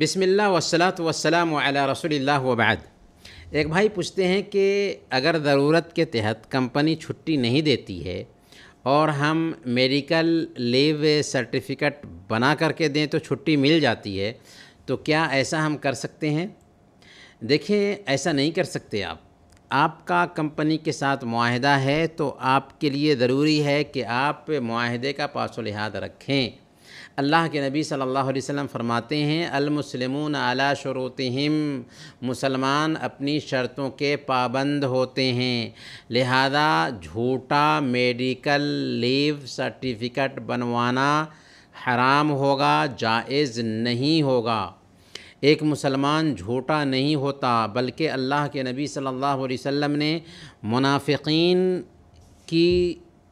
बिसमिल्ल वसलात वसलाम अला रसोल्ला वबाद एक भाई पूछते हैं कि अगर ज़रूरत के तहत कंपनी छुट्टी नहीं देती है और हम मेडिकल लीव सर्टिफिकेट बना करके दें तो छुट्टी मिल जाती है तो क्या ऐसा हम कर सकते हैं देखिए ऐसा नहीं कर सकते आप आपका कंपनी के साथ माहदा है तो आपके लिए ज़रूरी है कि आप माहदे का पासो लिहाज रखें अल्लाह के नबी सल्लल्लाहु अलैहि वसल्लम फरमाते हैं अलमुसलमून अला शरूतम मुसलमान अपनी शर्तों के पाबंद होते हैं लिहाजा झूठा मेडिकल लीव सर्टिफिकेट बनवाना हराम होगा जायज़ नहीं होगा एक मुसलमान झूठा नहीं होता बल्कि अल्लाह के नबी सल्लल्लाहु अलैहि वसल्लम ने मुनाफिकीन की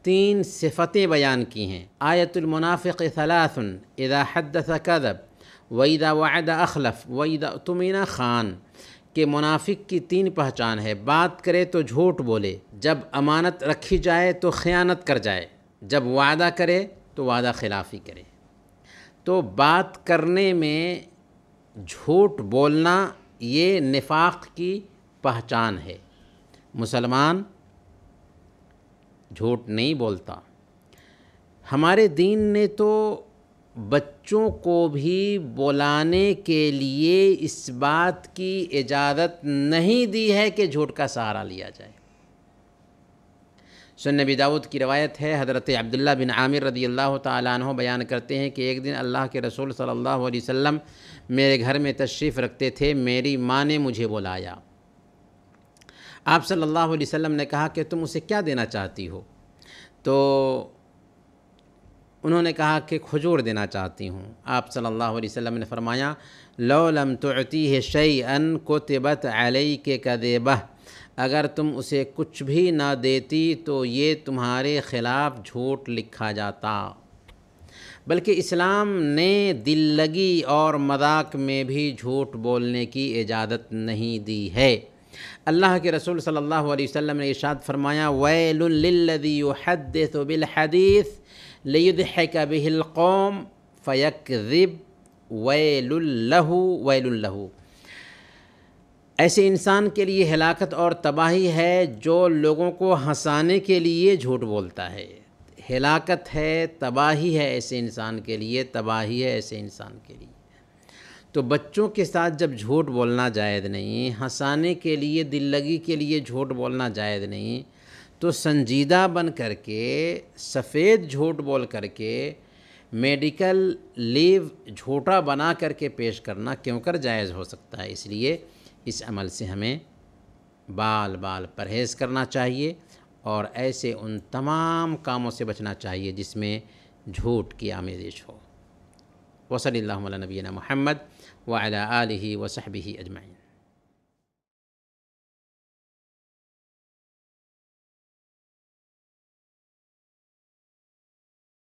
तीन सिफतें बयान की हैं आयतुलमनाफ़िक सलासन इदा हदस कदब वईदा वायदा अखलफ वईदा तुमीना ख़ान के मुनाफिक की तीन पहचान है बात करे तो झूठ बोले जब अमानत रखी जाए तो ख़यानत कर जाए जब वादा करे तो वादा खिलाफी करे तो बात करने में झूठ बोलना ये निफाक़ की पहचान है मुसलमान झूठ नहीं बोलता हमारे दीन ने तो बच्चों को भी बुलाने के लिए इस बात की इजाज़त नहीं दी है कि झूठ का सहारा लिया जाए सुन नबी दाऊद की रवायत है हज़रत अब्दुल्ला बिन आमिर रदी अल्लाह तु बयान करते हैं कि एक दिन अल्लाह के रसूल सल्लल्लाहु अलैहि वसल्लम मेरे घर में तशरीफ़ रखते थे मेरी माँ ने मुझे बुलाया आप सल्लल्लाहु अलैहि वसल्लम ने कहा कि तुम उसे क्या देना चाहती हो तो उन्होंने कहा कि खजूर देना चाहती हूँ आप सल्लल्लाहु अलैहि वसल्लम ने फरमाया लौलम तो है शई अन को तिबत अलई के कदेबह अगर तुम उसे कुछ भी ना देती तो ये तुम्हारे ख़िलाफ़ झूठ लिखा जाता बल्कि इस्लाम ने दिल लगी और मजाक में भी झूठ बोलने की इजाज़त नहीं दी है अल्लाह के रसूल सल्लल्लाहु अलैहि वसल्लम ने इशाद फरमाया वैलदिबिलहदीस कौम बिलकौम फ़यकब वैलहू वैलहू ऐसे इंसान के लिए हलाकत और तबाही है जो लोगों को हंसाने के लिए झूठ बोलता है हलाकत है तबाही है ऐसे इंसान के लिए तबाही है ऐसे इंसान के लिए तो बच्चों के साथ जब झूठ बोलना जायद नहीं हंसाने के लिए दिल लगी के लिए झूठ बोलना जायज़ नहीं तो संजीदा बन करके सफ़ेद झूठ बोल करके मेडिकल लीव झूठा बना करके पेश करना क्यों कर जायज़ हो सकता है इसलिए इस अमल से हमें बाल बाल परहेज़ करना चाहिए और ऐसे उन तमाम कामों से बचना चाहिए जिसमें झूठ की आमेजिश हो وصل اللهم على نبينا محمد وعلى آله وصحبه أجمعين